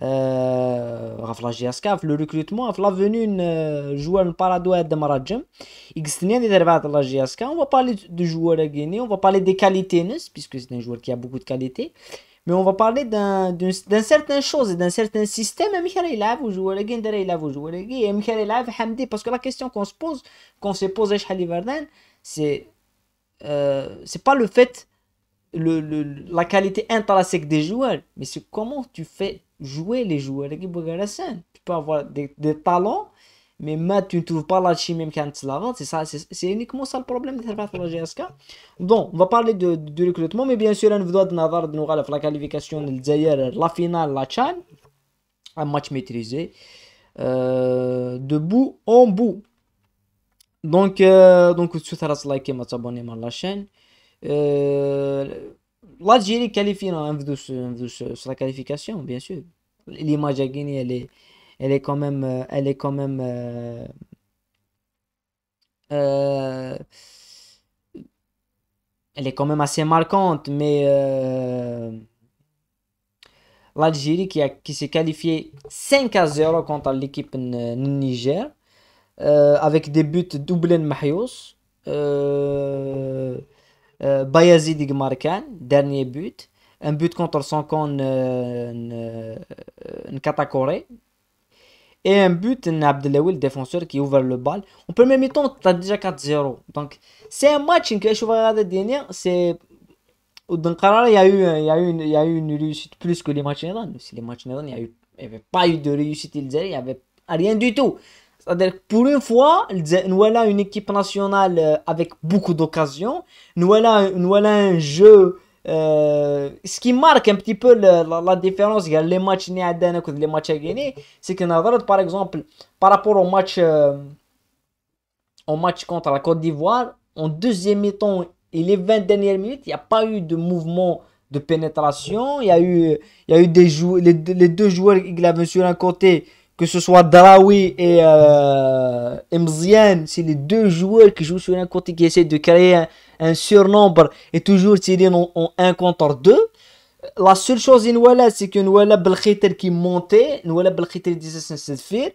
Euh, le recrutement la venue euh, de joueur de Maradjem on va parler de joueurs gagner on va parler des qualités puisque c'est un joueur qui a beaucoup de qualités mais on va parler d'un certain chose d'un certain système il Hamdi parce que la question qu'on se pose qu'on se pose c'est euh, c'est pas le fait la qualité intrinsèque des joueurs mais c'est comment tu fais jouer les joueurs qui Tu peux avoir des, des, talents, mais maintenant tu ne trouves pas la chimie C'est ça, c'est uniquement ça le problème de la GSK. Donc, on va parler de, de recrutement, mais bien sûr, on doit avoir de la qualification de la finale, la chaîne Un match maîtrisé. Euh, de bout en bout. Donc, euh, donc, tout ça, m'a m'abonner à la chaîne. Euh, l'Algérie qualifie en la qualification, bien sûr. L'image à Guinée, elle est, quand même, euh, elle est quand même, euh, euh, elle est quand même assez marquante, mais l'Algérie qui, qui s'est qualifiée 5 à 0 contre l'équipe Niger, avec des buts doublés de Mahios... Euh, Bayazid dernier but. Un but contre son con euh, euh Et un but Abdelawil, défenseur, qui ouvre le bal. En premier mi-temps, tu as déjà 4-0. Donc, c'est un match que je regarder dernier. C'est. il y a eu, il y a eu, il y a eu une réussite plus que les matchs Nédan. Si les matchs Nédan, il n'y avait pas eu de réussite, il n'y avait rien du tout. C'est-à-dire que pour une fois, nous voilà une équipe nationale euh, avec beaucoup d'occasions. Nous voilà, nous voilà un jeu. Euh, ce qui marque un petit peu la, différence, il y les matchs les matchs à gagner, c'est que par exemple, par rapport au match, euh, au match contre la Côte d'Ivoire, en deuxième mi-temps et les 20 dernières minutes, il n'y a pas eu de mouvement de pénétration. Il y a eu, il y a eu des joueurs, les, deux joueurs, qui l'avaient sur un côté, que ce soit Draoui et, euh, c'est les deux joueurs qui jouent sur un côté qui essaient de créer un, surnombre et toujours tirer en, en 1 contre deux. La seule chose c'est que Nouala Belkhiter qui montait, Nouala Belkhiter disait Sefir,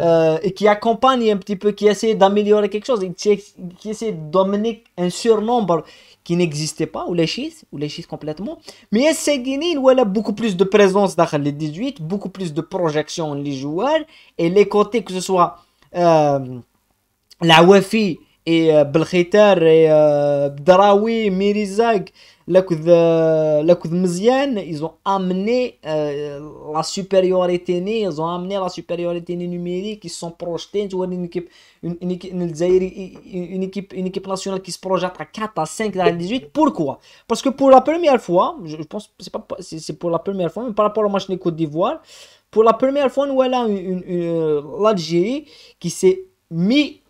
euh, et qui accompagne un petit peu, qui essaie d'améliorer quelque chose, qui essaie dominer un surnombre qui n'existait pas, ou les chiffres ou les chiffres complètement. Mais ou il a beaucoup plus de présence dans les 18, beaucoup plus de projection les joueurs, et les côtés, que ce soit euh, la wifi et Belkhitar et Draoui Mirizag ils ont amené la supériorité ils ont amené la supériorité numérique, ils sont projetés, une équipe, une, équipe, une équipe nationale qui se projette à 4, à 5, à 18. Pourquoi Parce que pour la première fois, je pense pas c'est pour la première fois, mais par rapport au match de Côte d'Ivoire, pour la première fois, nous avons l'Algérie qui s'est mis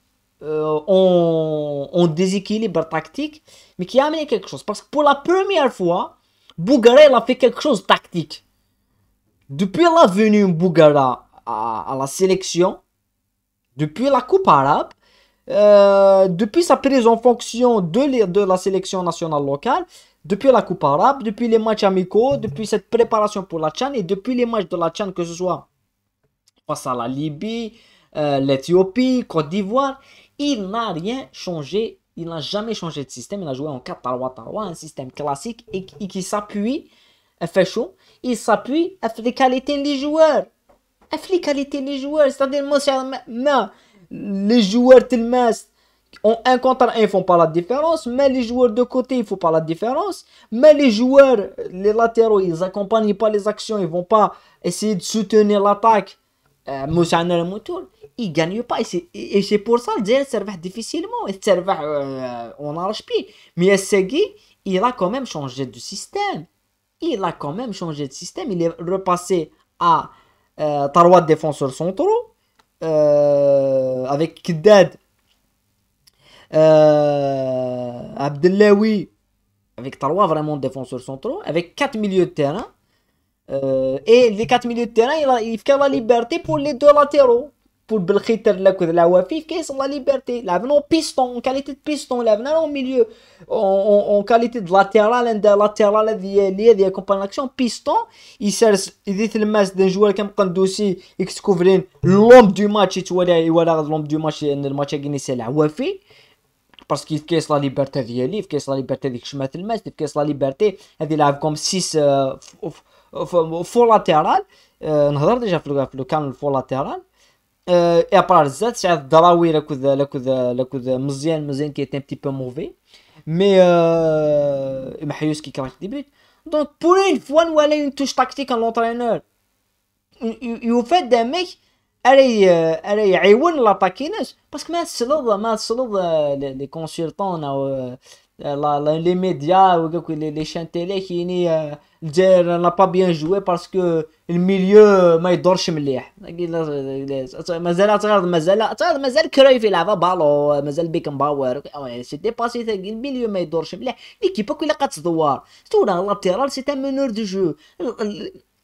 en, euh, déséquilibre tactique, mais qui a amené quelque chose. Parce que pour la première fois, Bougarel a fait quelque chose tactique. Depuis la venue de Bougara à, la sélection, depuis la Coupe arabe, euh, depuis sa prise en fonction de, la sélection nationale locale, depuis la Coupe arabe, depuis les matchs amicaux, depuis cette préparation pour la Tchad et depuis les matchs de la Tchad, que ce soit face à la Libye, l'Ethiopie l'Éthiopie, Côte d'Ivoire, il n'a rien changé. Il n'a jamais changé de système. Il a joué en 4-3-3, un système classique et, qui s'appuie, fait chaud, il s'appuie à les qualités des joueurs. À les joueurs. C'est-à-dire, les joueurs de ont un contre un, ils font pas la différence. Mais les joueurs de côté, ils font pas la différence. Mais les joueurs, les latéraux, ils accompagnent pas les actions. Ils vont pas essayer de soutenir l'attaque. Moussa euh, Neremotoul, il ne gagne pas Et c'est pour ça le DS difficilement. Il servait euh, en pied Mais il a quand même changé de système. Il a quand même changé de système. Il est repassé à de euh, défenseur centraux. Avec Kided. oui Avec Tarwa vraiment défenseur centraux. Avec 4 milieux de terrain. Euh, et les 4 milieux de terrain, il, il fait la liberté pour les deux latéraux. Pour Belkhiter, la Wafif, il a la liberté venu en piston, en qualité de piston, Il en milieu, en, en, en qualité de latéral, de latéral lié a accompagné l'action, piston, il sert, il le masque d'un joueur qui comme Kandoussi, couvre l'ombre du match, tu vois, l'ombre du match, le match à Guinée, c'est la Wafi. de يفكيس il ليبرتي la liberté لا ليبرتي le شمات a la liberté liberté هذه avait comme 6 فور لاتيرال آه، نهضر ديجا في لو كان فور لاتيرال آه، إيه، ابرار الزات ساعات الدراوير اكود اكود اكود مزيان مزيان كي ان بو موفي مي آه، محيوس كي كراك ديبريت دونك بور اون فوا نوالا اون توش تاكتيك ان لونترينور يفاد ان ميك راهي راهي يعاون لاتاكيناج باسكو ما تسلض ما تسلض لي كونسلتون او لي ميديا وكاك لي شان تيلي كيني الجزائر لا با بيان جوي باسكو الميليو ما يدورش مليح مازال تغرد مازال تغرد مازال كرويف يلعبها بالو مازال بيكن باور سي باسي الميليو ما يدورش مليح ليكيب كلها قتدوار تونا لابتيرال سي ان منور دو جو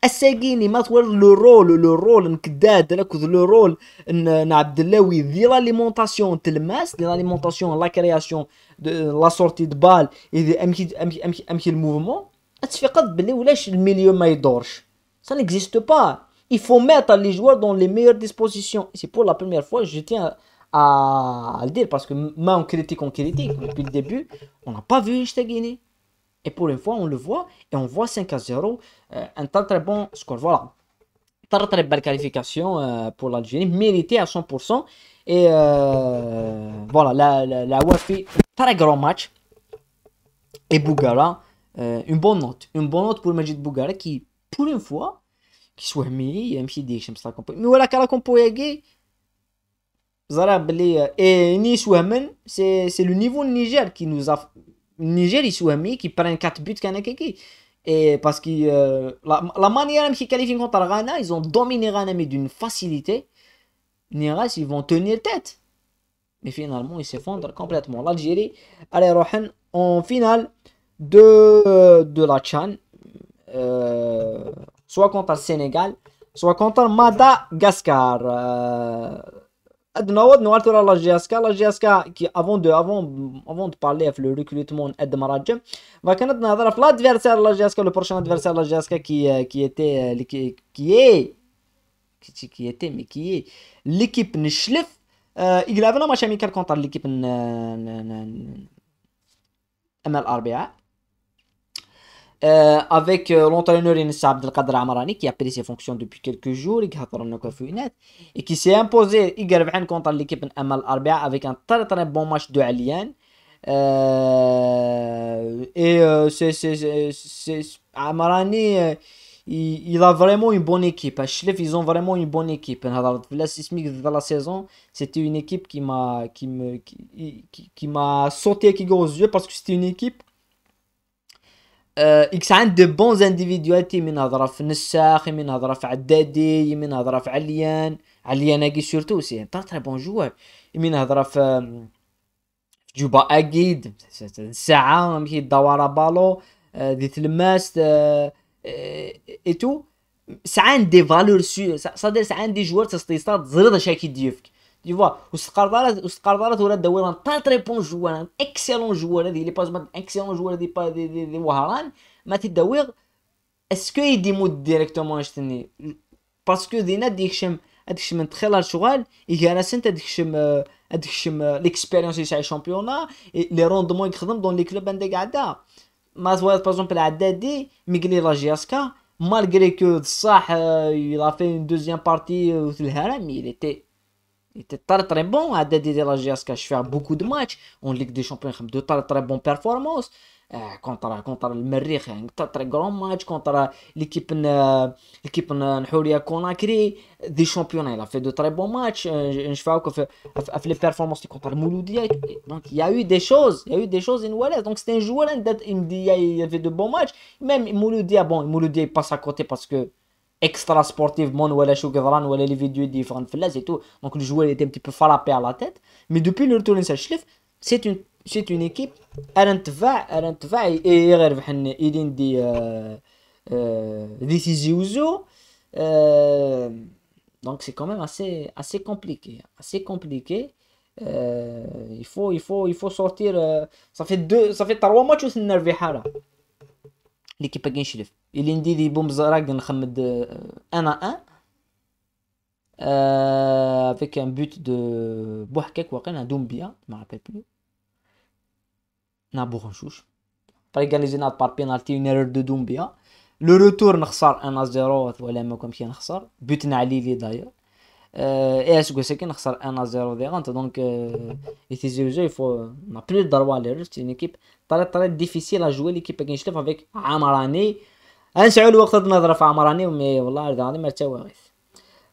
الساقيني ما تور لو رول لو رول نكداد ركض لو رول ان عبد اللوي دي لاليمونطاسيون تلماس دي لاليمونطاسيون لا كرياسيون لا سورتي دبال امشي امشي امشي الموفمون بلي ولاش الميليو ça n'existe pas il faut mettre les joueurs dans les meilleures dispositions c'est pour la première fois je tiens à, le dire parce que main on critique on critique depuis le début on n'a pas vu gagner. et pour une fois on le voit et on voit 5 à 0 euh, un très très bon score voilà très très belle qualification euh, pour l'Algérie Mérité à 100% et euh, voilà la, la, très grand match et Bougara euh, une bonne note. Une bonne note pour Majid Bougar qui, pour une fois, qui soit mis, et si des chemins la Mais voilà, quand la peut y gay, Zarab, les. Euh, et même c'est le niveau Niger qui nous a. Niger, ils soit mis, qui prend 4 buts a qui Et parce que euh, la, la manière qu'ils qualifient contre le Ghana, ils ont dominé Ghana, mais d'une facilité. Nira, ils vont tenir tête. Mais finalement, ils s'effondrent complètement. L'Algérie, allez, Rohan, en finale de, de la Chan, euh, soit contre le Sénégal, soit contre Madagascar. Adnawad nous allons la GSK, la GSK qui avant de avant avant de parler le recrutement de On va quand on l'adversaire la GSK, le prochain adversaire la GSK qui qui était qui, qui est qui était mais qui est l'équipe Nichlef. Euh, il avait un match amical contre l'équipe MLRBA. Euh, avec euh, l'entraîneur Inès Abdelkader Amarani qui a pris ses fonctions depuis quelques jours et qui s'est imposé contre l'équipe Amal Arbia avec un très très bon match de Alien. Euh, et euh, c'est Amarani, il, a vraiment une bonne équipe. À ils ont vraiment une bonne équipe. La sismique de la saison, c'était une équipe qui m'a qui me qui, qui, m'a sauté aux yeux parce que c'était une équipe آه، اكس عنده بونز انديفيدواليتي من هضره في نساخ من هضره في عدادي من هضره في عليان عليان اكي سورتو سي ترى تري بون جوار من هضره في جوبا اكيد ساعة مشي دوار بالو آه، دي تلماس اي آه، تو سعان دي فالور سو صادير سعان دي جوار تستيصاد زرد شاكي ديفك tu vois, Oust Kardala, Oust Kardala, tu un très très bon joueur, un hein. excellent joueur, il hein. est pas un excellent joueur, il pas des des Waharan, mais tu est-ce qu'il démoute directement, parce que Dina dit que je un très large joueur, il y a la sainte, l'expérience du championnat, et les rendements qu'il donne dans les clubs en gada Mais tu vois, par exemple, la Dédé, Miguel Lagiasca, malgré que ça, euh, il a fait une deuxième partie, euh, il était il était très très bon. À je fais beaucoup de matchs en Ligue des Champions. De très très bonnes performances. Euh, contre, contre le Merrick, un très très grand match. Contre l'équipe euh, l'équipe à euh, Conakry, des championnats. Il a fait de très bons matchs. Je fais les performances contre Mouloudia. Donc il y a eu des choses. Il y a eu des choses. Donc c'était un joueur. Hein, il y avait de bons matchs. Même Mouloudia, bon, Mouloudia il passe à côté parce que extra sportivement ولا شو ou ولا لي فيديو différentes في et tout donc le joueur était un petit peu frappé à la tête mais depuis le retour de c'est une c'est une équipe راها نتبع et نتبع غير ربح ايدين دي décisions donc c'est quand même assez assez compliqué assez compliqué euh, il faut il faut il faut sortir euh, ça fait deux ça fait trois matchs je suis nerveux اللي كيبقى كينشلف اللي ندير لي بوم زراك نخمد ان آه، ان افيك ان بوت دو بوحكاك واقيلا دومبيا ما عرفت بلو نابو غنشوش بريغانيزينا بار بينالتي اون ايرور دو دومبيا لو روتور نخسر انا زيرو ولا ما كان كي نخسر بوتنا علي لي داير اي اس كوسيكي نخسر انا زيرو ديغانت دونك اي تي زيرو زيرو فو ما بلو دروا لي ريست اون ايكيب très très difficile à jouer l'équipe avec Amarani. Un seul ou de mais voilà, pas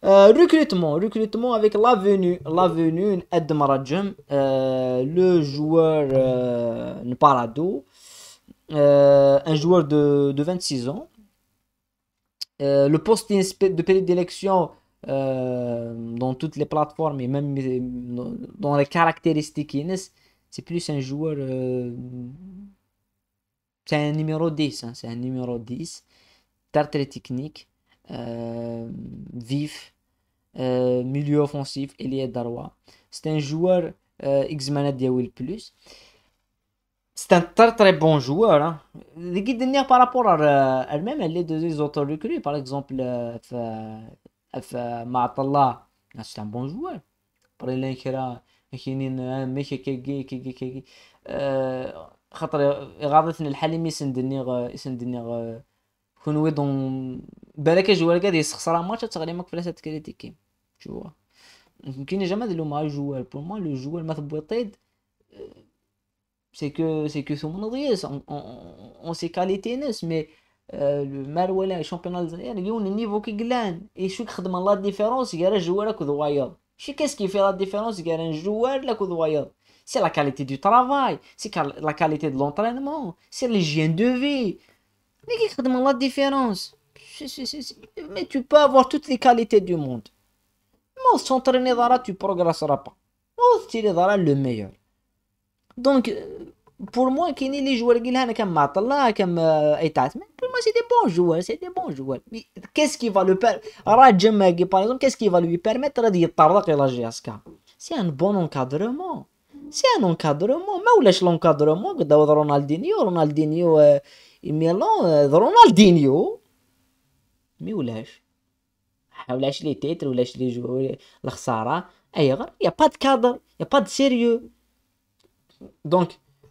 euh, recrutement, recrutement avec la venue, la venue Edmarajum, euh, le joueur euh, un joueur de, 26 ans. le poste de période d'élection dans toutes les plateformes et même dans les caractéristiques, c'est plus un joueur. Euh, c'est un numéro 10. Hein, c'est un numéro 10. très très technique. Euh, vif. Euh, milieu offensif. Elie Darwa. C'est un joueur x manet Diawil Plus. C'est un très très bon joueur. Hein. L'équipe dernière par rapport à elle-même, elle est autres recrues. Par exemple, Maatallah, c'est un bon joueur. Par كاينين ماشي كيكي كيكي كيكي أه خاطر غاضتني الحال مي سندني غ... سندني غ... كون دون بالك جوال قاد يسخسر ماتش تغلي ماك فلاس تكريتيكي شو يمكن جامي ديرلو مع الجوال بور موا لو جوال ما تبويطيد سي كو سي كو نضيس اون سي كاليتي ناس مي مال ولا الشامبيونال الجزائري اليوم النيفو كي قلان يشوك خدمه لا ديفيرونس يا راه جوالك كذ Qu'est-ce qui fait la différence entre un joueur la et royal C'est la qualité du travail, c'est la qualité de l'entraînement, c'est l'hygiène de vie. Mais qui fait la différence Mais tu peux avoir toutes les qualités du monde. Mais s'entraîner, tu ne progresseras pas. Ou tu le meilleur. Donc, euh, pour moi qu'ni les joueurs qu'il y a n'importe qui comme Matla comme Etat pour moi c'est des bons joueurs c'est des bons joueurs mais qu'est-ce qui va lui permettre de dire tarder la c'est un bon encadrement c'est un encadrement mais où l'as l'encadrement Ronaldinho, Ronaldinho dans Ronaldo Dini Ronaldo Ronaldo mais où l'as où l'as les têtes il l'as les joueurs la chasse il n'y a pas de cadre n'y a pas de sérieux donc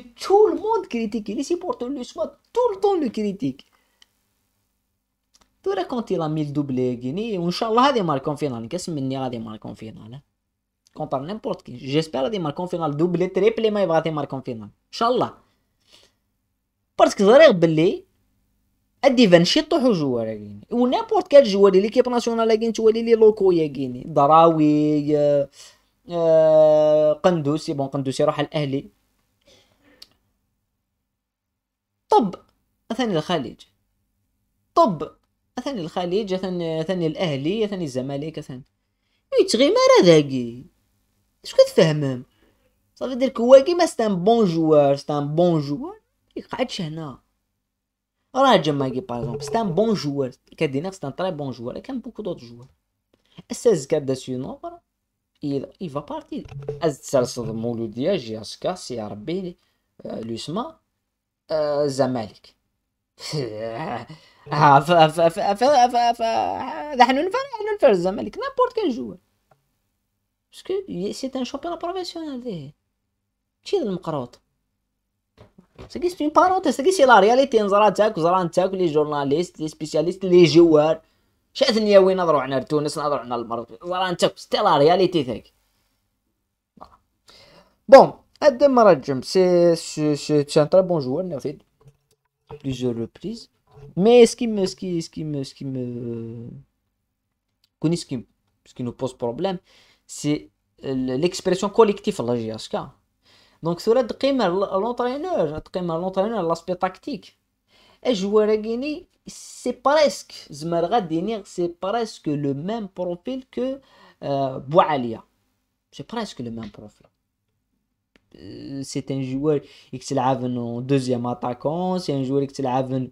que tout le monde critique. Les supporters le Schwab, tout le temps le critique. ترى كونتي لا ميل دوبلي كيني وان شاء الله هذه ماركون فينال نقسم مني غادي ماركون فينال كونتر نيمبورت كي جيسبر هذه ماركون فينال triplé, تريبلي ما يبغى ماركون فينال ان شاء الله باسكو زريغ باللي ادي فانشي طوحو جوار و ونيمبورت كال جوار ليكيب ناسيونال كيني تولي لي لوكو كيني دراوي قندوسي بون قندوسي راح الاهلي طب أثني الخليج طب أثني الخليج أثني, أثني الأهلي أثني الزمالك أثني يتغي مرا ذاكي اش كتفهمهم صافي دير كواكي ما ستان بون جوار ستان بون جوار يقعدش هنا راه ماكي باغ اكزومبل ستان بون جوار كادينا ستان تري بون جوار كان بوكو دوت جوار الساز كادا سي نوفر il va partir. Azsal Mouloudia, JHK, c'est Arbé, l'USMA. الزمالك ها ف ف ف ف ف نحن نحن نفر الزمالك نابورت كان جوا باسكو سي ان شامبيون بروفيسيونيل ذي شي المقروط سكي سي بارونتي سكي سي لا رياليتي نزرا تاك وزرا تاك لي جورناليست لي سبيسياليست لي جوار شاتني وين نهضروا على تونس نهضروا على المغرب زرا تاك سي لا رياليتي تاك بون c'est un très bon joueur, en fait, plusieurs reprises. Mais ce qui me, ce qui, me, ce qui me, ce nous pose problème, c'est euh, l'expression collective à la GSK. Donc, cela l'entraîneur, l'entraîneur, l'aspect tactique. Et jouer à Guinée, c'est presque, c'est presque le même profil que euh, Boalia. C'est presque le même profil. Euh, c'est un joueur qui se lave en deuxième attaquant, c'est un joueur qui se lave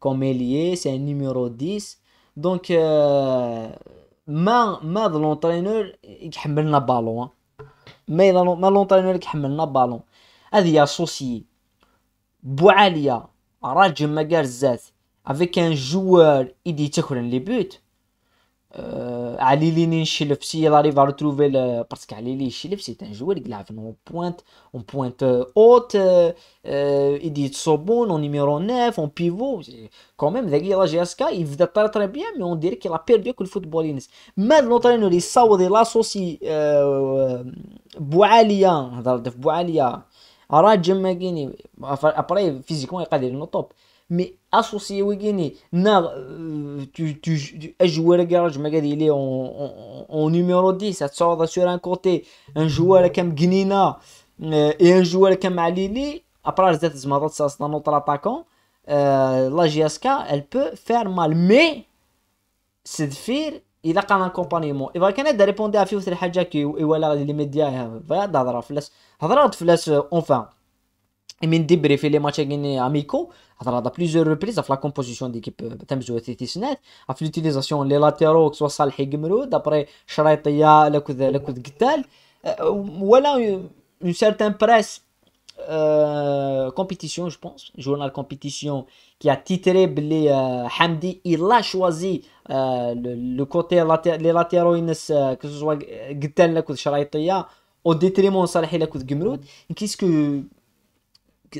comme ailier, c'est un numéro 10. Donc, euh, l'entraîneur qui aime le ballon. Hein. Mais l'entraîneur qui aime le ballon. Il y a associé Boualia, Rajim Magarzat, avec un joueur qui dit que les buts. علي لينين si il arrive à retrouver le parce qu'Ali Lini c'est c'est un joueur qui lave en pointe en euh, pointe haute euh, euh, il dit Sobon en numéro 9 en pivot quand même ذاك la GSK il veut très très bien mais on dirait qu'il a perdu avec le football ينس ما l'entraîneur اللي صوت لاسوسي بوعاليه هضرت في après راجم ماكيني physiquement, فيزيكون يقدر le top, mais associé avec Wigini. Euh, tu, tu, tu as joué le garage, il est en, en, numéro 10, ça te sort sur un côté. Un joueur comme Gnina euh، et un joueur comme Alili, après, je vais te c'est un autre attaquant. Euh, la GSK, elle peut faire mal, mais cette fille Il a un accompagnement. Il va répondre à Fiou Serhadjak et voilà les médias. Il va y avoir des flèches. enfin et même débriefer les matchs gagnés amicaux à plusieurs reprises à la composition d'équipe Thames ou Tetisnet à l'utilisation des latéraux que ce soit et Gmeroud après Charaïtaïa le coup de, Gittel, euh, voilà une, certaine presse euh, compétition je pense journal compétition qui a titré Bli euh, Hamdi il a choisi le, côté latéraux que ce soit Gittel, ou coup Charaïtaïa au détriment de Salih le coup qu'est-ce que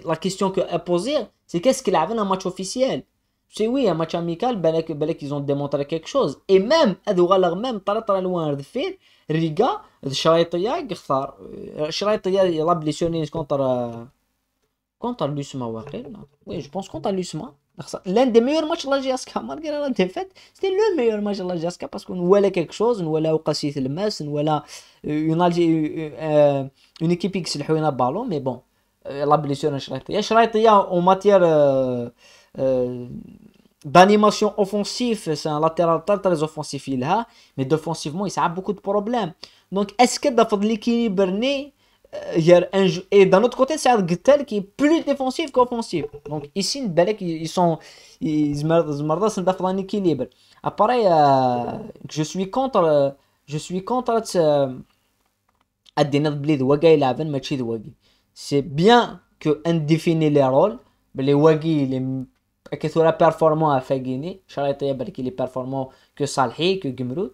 la question que à poser, c'est qu'est-ce qu'il avait un match officiel C'est oui, un match amical, balek, ben balek, ben ils ont démontré quelque chose. Et même, alors même, très loin de faire, Riga, الشريطية Ghtar. الشريطية يلعب لي contre euh, contre. contre لوسما je pense Contre l'USMA, كونتر l'un des meilleurs matchs de la GSK malgré la défaite c'était le meilleur match de la parce qu'on voit quelque chose on voit le Mess, on voit euh, euh, une, équipe qui se un ballon mais bon l'abolition blessure ya en matière euh, euh, d'animation offensive, c'est un latéral très offensif il a, mais défensivement il a beaucoup de problèmes. Donc est-ce que euh, un l'équilibre et d'un autre côté, c'est un Gtel qui est plus défensif qu'offensif. Donc ici, ils sont, ils sont un équilibre. Après, je suis contre, je suis contre. Blid Machid c'est bien que définisse les rôles mais les wagi les qui la performant à Fagini, gagner et qu'il les performant que Salhi, que gimroud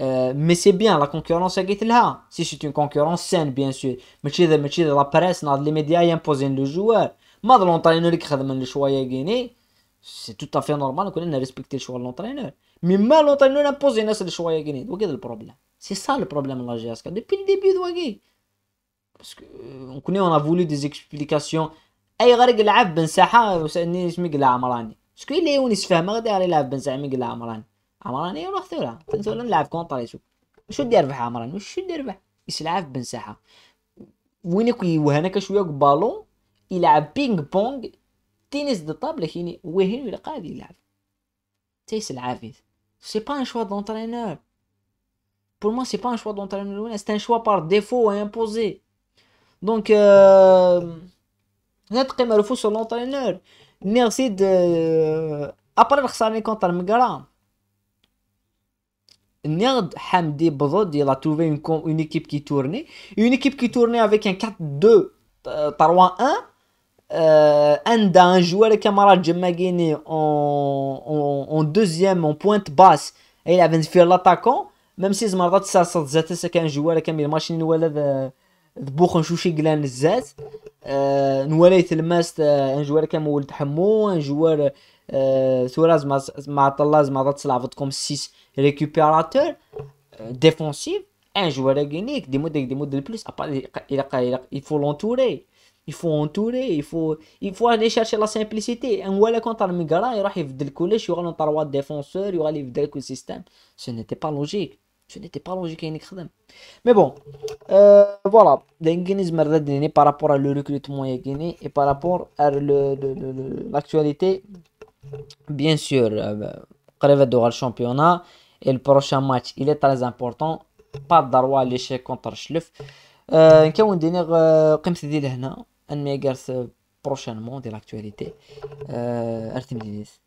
euh, mais c'est bien, la concurrence est là. Si c'est une concurrence saine, bien sûr. Mais si la presse, les médias imposent le joueur. si l'entraîneur qui a le choix à gagner c'est tout à fait normal qu'on ait respecté le choix de l'entraîneur. Mais si l'entraîneur pas le choix à gagner le problème C'est ça le problème de la GSK depuis le début de Wagi. باسكو كوني اون فولي دي زيكسبليكاسيون اي غير يلعب بن ساحه وسالني اسمي قلا عمراني شكون اللي يونس فاهمه غادي يلعب بن ساحه مي عمراني عمراني روح ثوره ثوره نلعب كونطر يشوف شو دير بها عمراني شو دير بها يسلعب بن ساحه وينك يوهنك شويه بالون يلعب بينج بونج تينيس دو طابل كيني وين ولا قاعد يلعب تيس العافيت سي با ان شوا دونترينور بور مو سي با ان شوا دونترينور c'est un choix par défaut imposé Donc, notre euh, fou sur l'entraîneur. Merci de. Après avoir regardé, contre Mgara. Nerd Hamdi Bzod, il a trouvé une, équipe qui tournait. Une équipe qui tournait avec un 4-2, 3-1. Euh،, euh, un, joueur, le camarade Jemagini, en, en, deuxième, en pointe basse. Et il avait fait l'attaquant. Même si ce ça, ça, ça, c'est qu'un joueur, le camarade Machine, euh, ذبوخ شي قلان الزات آه نوالي تلماس آه نجوار كام ولد حمو نجوار آه ثوراز مع مع طلاز مع تلعبتكم سيس ريكوبيراتور آه، ديفونسيف ان جوار غينيك دي مود دي مود البلوس ابار الى il faut l'entourer il faut entourer il faut il faut aller chercher la simplicité ان ولا كونتر ميغرا يروح يبدل كلش يغلى 3 ديفونسور يغلى يبدل كل سيستم سو نيتي با لوجيك Ce n'était pas logique à Mais bon, euh, voilà voilà. m'a Merdadini par rapport à le recrutement guinée et par rapport à l'actualité, bien sûr, euh, de le championnat et le prochain match, il est très important. Pas de l'échec contre Schlef. نكون c'est dit ديال هنا انمي un prochainement ديال l'actualité euh,